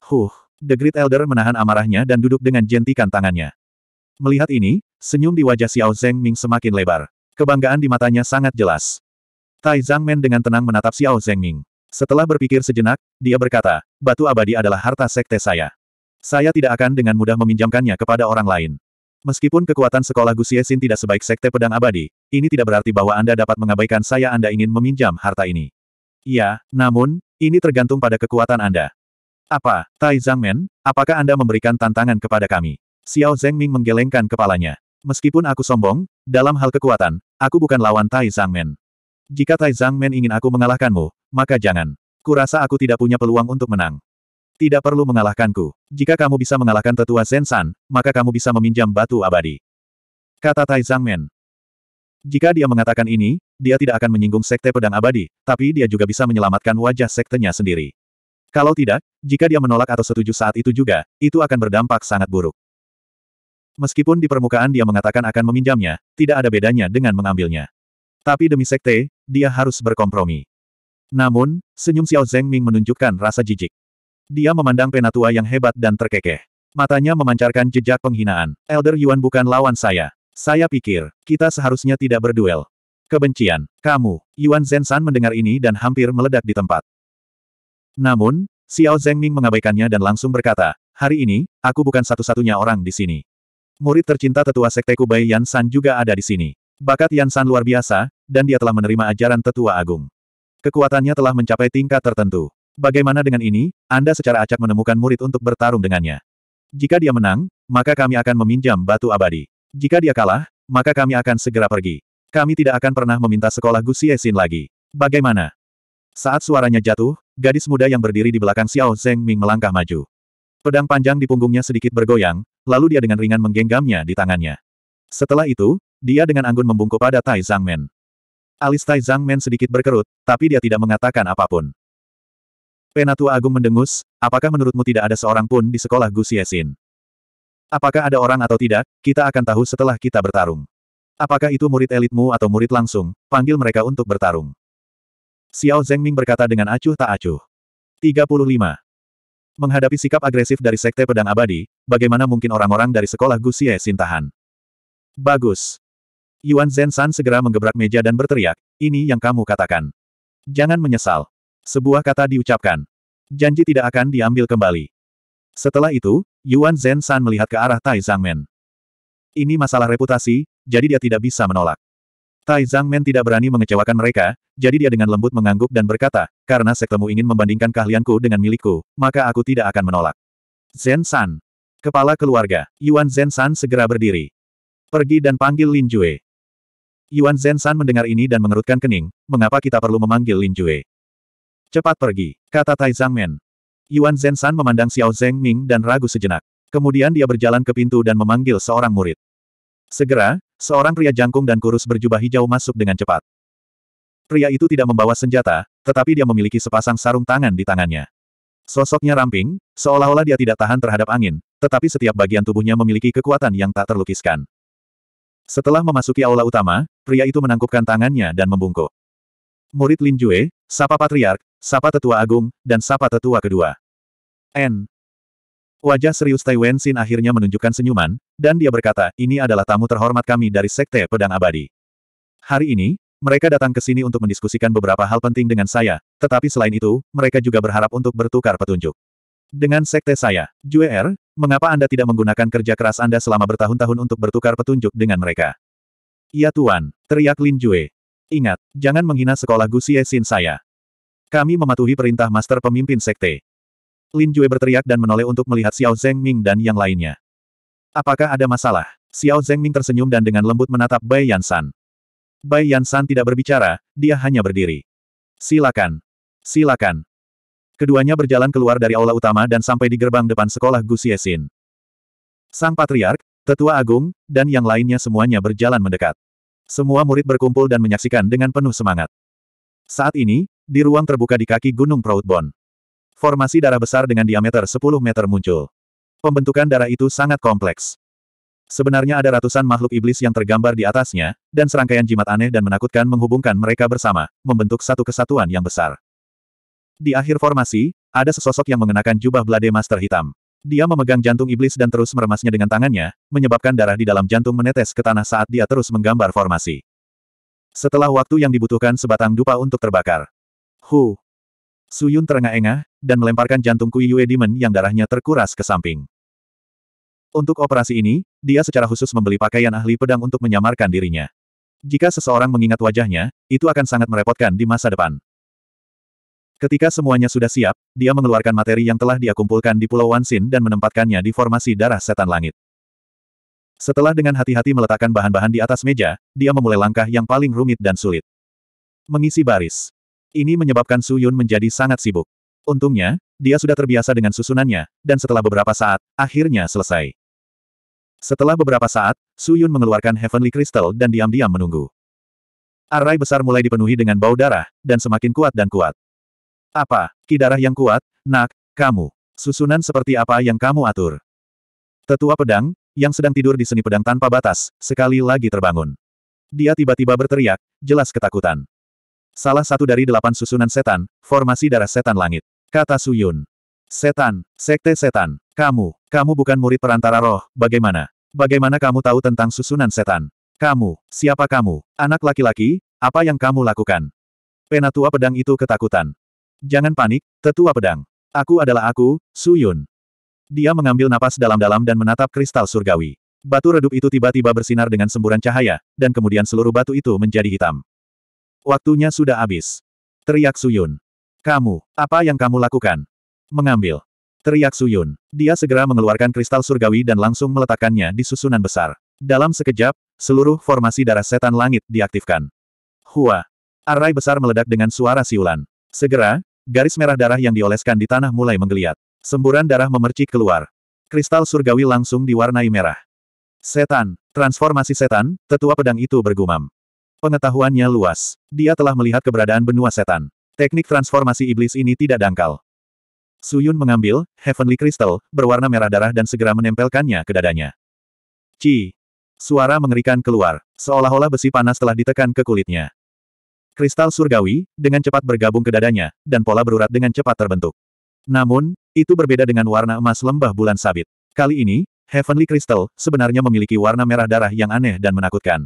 Huh, The Great Elder menahan amarahnya dan duduk dengan jentikan tangannya. Melihat ini, senyum di wajah Xiao Zeng Ming semakin lebar. Kebanggaan di matanya sangat jelas. Tai Zhang Men dengan tenang menatap Xiao Zeng Ming. Setelah berpikir sejenak, dia berkata, batu abadi adalah harta sekte saya. Saya tidak akan dengan mudah meminjamkannya kepada orang lain. Meskipun kekuatan sekolah Gusiesin tidak sebaik sekte pedang abadi, ini tidak berarti bahwa Anda dapat mengabaikan saya Anda ingin meminjam harta ini. Ya, namun, ini tergantung pada kekuatan Anda. Apa, Tai Zhangmen, apakah Anda memberikan tantangan kepada kami? Xiao Zhengming menggelengkan kepalanya. Meskipun aku sombong, dalam hal kekuatan, aku bukan lawan Tai Zhangmen. Jika Tai Zhangmen ingin aku mengalahkanmu, maka jangan. Kurasa aku tidak punya peluang untuk menang. Tidak perlu mengalahkanku. Jika kamu bisa mengalahkan tetua Zensan, maka kamu bisa meminjam batu abadi. Kata Tai Zhangmen. Jika dia mengatakan ini, dia tidak akan menyinggung sekte pedang abadi, tapi dia juga bisa menyelamatkan wajah sektenya sendiri. Kalau tidak, jika dia menolak atau setuju saat itu juga, itu akan berdampak sangat buruk. Meskipun di permukaan dia mengatakan akan meminjamnya, tidak ada bedanya dengan mengambilnya. Tapi demi sekte, dia harus berkompromi. Namun, senyum Xiao Zheng Ming menunjukkan rasa jijik. Dia memandang penatua yang hebat dan terkekeh. Matanya memancarkan jejak penghinaan. Elder Yuan bukan lawan saya. Saya pikir, kita seharusnya tidak berduel. Kebencian. Kamu. Yuan Zensan mendengar ini dan hampir meledak di tempat. Namun, Xiao Zhengming mengabaikannya dan langsung berkata, Hari ini, aku bukan satu-satunya orang di sini. Murid tercinta tetua sekte Kubai Yan San juga ada di sini. Bakat Yan San luar biasa, dan dia telah menerima ajaran tetua agung. Kekuatannya telah mencapai tingkat tertentu. Bagaimana dengan ini, Anda secara acak menemukan murid untuk bertarung dengannya. Jika dia menang, maka kami akan meminjam batu abadi. Jika dia kalah, maka kami akan segera pergi. Kami tidak akan pernah meminta sekolah Gusi Xiexin lagi. Bagaimana? Saat suaranya jatuh, gadis muda yang berdiri di belakang Xiao Zeng Ming melangkah maju. Pedang panjang di punggungnya sedikit bergoyang, lalu dia dengan ringan menggenggamnya di tangannya. Setelah itu, dia dengan anggun membungkuk pada Tai Zhang Men. Alis Tai Zhang Men sedikit berkerut, tapi dia tidak mengatakan apapun. Penatua Agung mendengus, apakah menurutmu tidak ada seorang pun di sekolah Gu Xiexin? Apakah ada orang atau tidak, kita akan tahu setelah kita bertarung. Apakah itu murid elitmu atau murid langsung, panggil mereka untuk bertarung. Xiao Zhengming berkata dengan acuh tak acuh. 35. Menghadapi sikap agresif dari Sekte Pedang Abadi, bagaimana mungkin orang-orang dari sekolah Gu Xiexin tahan? Bagus. Yuan Zhen San segera menggebrak meja dan berteriak, ini yang kamu katakan. Jangan menyesal. Sebuah kata diucapkan. Janji tidak akan diambil kembali. Setelah itu, Yuan Zhen San melihat ke arah Tai Zhang Men. Ini masalah reputasi, jadi dia tidak bisa menolak. Tai Zhang Men tidak berani mengecewakan mereka, jadi dia dengan lembut mengangguk dan berkata, karena sektemu ingin membandingkan keahlianku dengan milikku, maka aku tidak akan menolak. Zhen San. Kepala keluarga, Yuan Zhen San segera berdiri. Pergi dan panggil Lin Jue. Yuan Zhen San mendengar ini dan mengerutkan kening, mengapa kita perlu memanggil Lin Jue? Cepat pergi, kata Tai Zhangmen. Yuan Zhenshan memandang Xiao Zheng Ming dan ragu sejenak. Kemudian dia berjalan ke pintu dan memanggil seorang murid. Segera, seorang pria jangkung dan kurus berjubah hijau masuk dengan cepat. Pria itu tidak membawa senjata, tetapi dia memiliki sepasang sarung tangan di tangannya. Sosoknya ramping, seolah-olah dia tidak tahan terhadap angin, tetapi setiap bagian tubuhnya memiliki kekuatan yang tak terlukiskan. Setelah memasuki aula utama, pria itu menangkupkan tangannya dan membungkuk. Murid Lin Jue, Sapa Patriark, Sapa Tetua Agung, dan Sapa Tetua Kedua. N. Wajah serius Tai Wen Xin akhirnya menunjukkan senyuman, dan dia berkata, ini adalah tamu terhormat kami dari Sekte Pedang Abadi. Hari ini, mereka datang ke sini untuk mendiskusikan beberapa hal penting dengan saya, tetapi selain itu, mereka juga berharap untuk bertukar petunjuk. Dengan Sekte saya, Jue Er, mengapa Anda tidak menggunakan kerja keras Anda selama bertahun-tahun untuk bertukar petunjuk dengan mereka? Ya Tuan, teriak Lin Jue. Ingat, jangan menghina sekolah Gusie Sin saya. Kami mematuhi perintah master pemimpin sekte. Lin Jue berteriak dan menoleh untuk melihat Xiao Zhengming dan yang lainnya. Apakah ada masalah? Xiao Zhengming tersenyum dan dengan lembut menatap Bai Yansan. Bai Yansan tidak berbicara, dia hanya berdiri. Silakan. Silakan. Keduanya berjalan keluar dari aula utama dan sampai di gerbang depan sekolah Gusie Sin. Sang Patriark, Tetua Agung, dan yang lainnya semuanya berjalan mendekat. Semua murid berkumpul dan menyaksikan dengan penuh semangat. Saat ini, di ruang terbuka di kaki Gunung Proudbon, Formasi darah besar dengan diameter 10 meter muncul. Pembentukan darah itu sangat kompleks. Sebenarnya ada ratusan makhluk iblis yang tergambar di atasnya, dan serangkaian jimat aneh dan menakutkan menghubungkan mereka bersama, membentuk satu kesatuan yang besar. Di akhir formasi, ada sesosok yang mengenakan jubah blade master hitam. Dia memegang jantung iblis dan terus meremasnya dengan tangannya, menyebabkan darah di dalam jantung menetes ke tanah saat dia terus menggambar formasi. Setelah waktu yang dibutuhkan sebatang dupa untuk terbakar. Hu! Suyun terengah-engah, dan melemparkan jantung Kui Yue Demon yang darahnya terkuras ke samping. Untuk operasi ini, dia secara khusus membeli pakaian ahli pedang untuk menyamarkan dirinya. Jika seseorang mengingat wajahnya, itu akan sangat merepotkan di masa depan. Ketika semuanya sudah siap, dia mengeluarkan materi yang telah dia kumpulkan di Pulau Wansin dan menempatkannya di formasi darah setan langit. Setelah dengan hati-hati meletakkan bahan-bahan di atas meja, dia memulai langkah yang paling rumit dan sulit. Mengisi baris. Ini menyebabkan Su Yun menjadi sangat sibuk. Untungnya, dia sudah terbiasa dengan susunannya, dan setelah beberapa saat, akhirnya selesai. Setelah beberapa saat, Su Yun mengeluarkan Heavenly Crystal dan diam-diam menunggu. Array besar mulai dipenuhi dengan bau darah, dan semakin kuat dan kuat. Apa, kidarah yang kuat, nak, kamu. Susunan seperti apa yang kamu atur? Tetua pedang, yang sedang tidur di seni pedang tanpa batas, sekali lagi terbangun. Dia tiba-tiba berteriak, jelas ketakutan. Salah satu dari delapan susunan setan, formasi darah setan langit. Kata Suyun. Setan, sekte setan, kamu, kamu bukan murid perantara roh, bagaimana? Bagaimana kamu tahu tentang susunan setan? Kamu, siapa kamu? Anak laki-laki, apa yang kamu lakukan? Penatua pedang itu ketakutan. Jangan panik, tetua pedang. Aku adalah aku, Su Yun. Dia mengambil napas dalam-dalam dan menatap kristal surgawi. Batu redup itu tiba-tiba bersinar dengan semburan cahaya, dan kemudian seluruh batu itu menjadi hitam. Waktunya sudah habis. Teriak Su Yun. Kamu, apa yang kamu lakukan? Mengambil. Teriak Su Yun. Dia segera mengeluarkan kristal surgawi dan langsung meletakkannya di susunan besar. Dalam sekejap, seluruh formasi darah setan langit diaktifkan. Hua. Arai besar meledak dengan suara siulan. Segera, Garis merah darah yang dioleskan di tanah mulai menggeliat. Semburan darah memercik keluar. Kristal surgawi langsung diwarnai merah. Setan, transformasi setan, tetua pedang itu bergumam. Pengetahuannya luas. Dia telah melihat keberadaan benua setan. Teknik transformasi iblis ini tidak dangkal. Suyun mengambil Heavenly Crystal berwarna merah darah dan segera menempelkannya ke dadanya. Ci. Suara mengerikan keluar, seolah-olah besi panas telah ditekan ke kulitnya. Kristal surgawi, dengan cepat bergabung ke dadanya, dan pola berurat dengan cepat terbentuk. Namun, itu berbeda dengan warna emas lembah bulan sabit. Kali ini, Heavenly Crystal sebenarnya memiliki warna merah darah yang aneh dan menakutkan.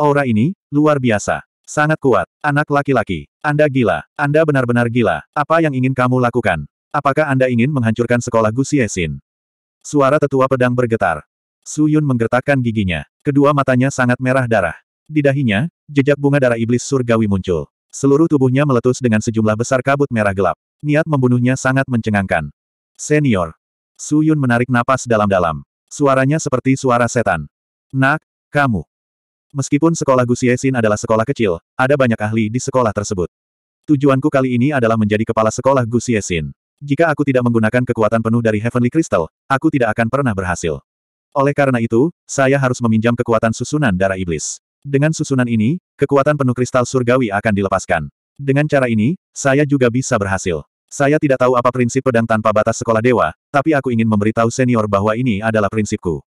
Aura ini, luar biasa. Sangat kuat. Anak laki-laki. Anda gila. Anda benar-benar gila. Apa yang ingin kamu lakukan? Apakah Anda ingin menghancurkan sekolah Gus Xiexin? Suara tetua pedang bergetar. Suyun menggertakkan giginya. Kedua matanya sangat merah darah. Di dahinya, jejak bunga darah iblis surgawi muncul. Seluruh tubuhnya meletus dengan sejumlah besar kabut merah gelap. Niat membunuhnya sangat mencengangkan. Senior. Su Yun menarik napas dalam-dalam. Suaranya seperti suara setan. Nak, kamu. Meskipun sekolah Gusiesin adalah sekolah kecil, ada banyak ahli di sekolah tersebut. Tujuanku kali ini adalah menjadi kepala sekolah Gusiesin. Jika aku tidak menggunakan kekuatan penuh dari Heavenly Crystal, aku tidak akan pernah berhasil. Oleh karena itu, saya harus meminjam kekuatan susunan darah iblis. Dengan susunan ini, kekuatan penuh kristal surgawi akan dilepaskan. Dengan cara ini, saya juga bisa berhasil. Saya tidak tahu apa prinsip pedang tanpa batas sekolah dewa, tapi aku ingin memberitahu senior bahwa ini adalah prinsipku.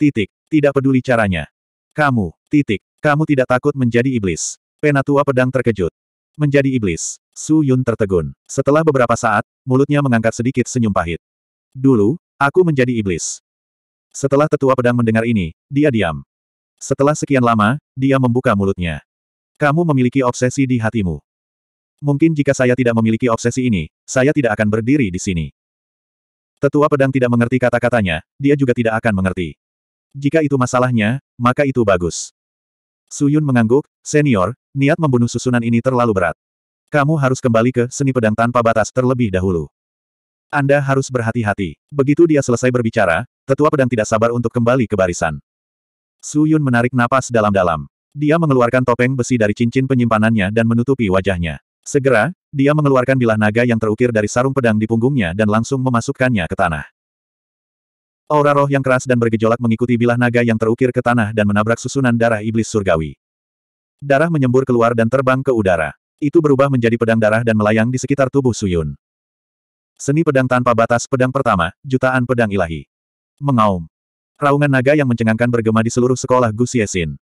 Titik. Tidak peduli caranya. Kamu. Titik. Kamu tidak takut menjadi iblis. Penatua pedang terkejut. Menjadi iblis. Su Yun tertegun. Setelah beberapa saat, mulutnya mengangkat sedikit senyum pahit. Dulu, aku menjadi iblis. Setelah tetua pedang mendengar ini, dia diam. Setelah sekian lama, dia membuka mulutnya. Kamu memiliki obsesi di hatimu. Mungkin jika saya tidak memiliki obsesi ini, saya tidak akan berdiri di sini. Tetua pedang tidak mengerti kata-katanya, dia juga tidak akan mengerti. Jika itu masalahnya, maka itu bagus. Suyun mengangguk, senior, niat membunuh susunan ini terlalu berat. Kamu harus kembali ke seni pedang tanpa batas terlebih dahulu. Anda harus berhati-hati. Begitu dia selesai berbicara, tetua pedang tidak sabar untuk kembali ke barisan. Su Yun menarik napas dalam-dalam. Dia mengeluarkan topeng besi dari cincin penyimpanannya dan menutupi wajahnya. Segera, dia mengeluarkan bilah naga yang terukir dari sarung pedang di punggungnya dan langsung memasukkannya ke tanah. Aura roh yang keras dan bergejolak mengikuti bilah naga yang terukir ke tanah dan menabrak susunan darah iblis surgawi. Darah menyembur keluar dan terbang ke udara. Itu berubah menjadi pedang darah dan melayang di sekitar tubuh Suyun. Seni pedang tanpa batas pedang pertama, jutaan pedang ilahi. Mengaum. Raungan naga yang mencengangkan bergema di seluruh sekolah Gu Xiexin.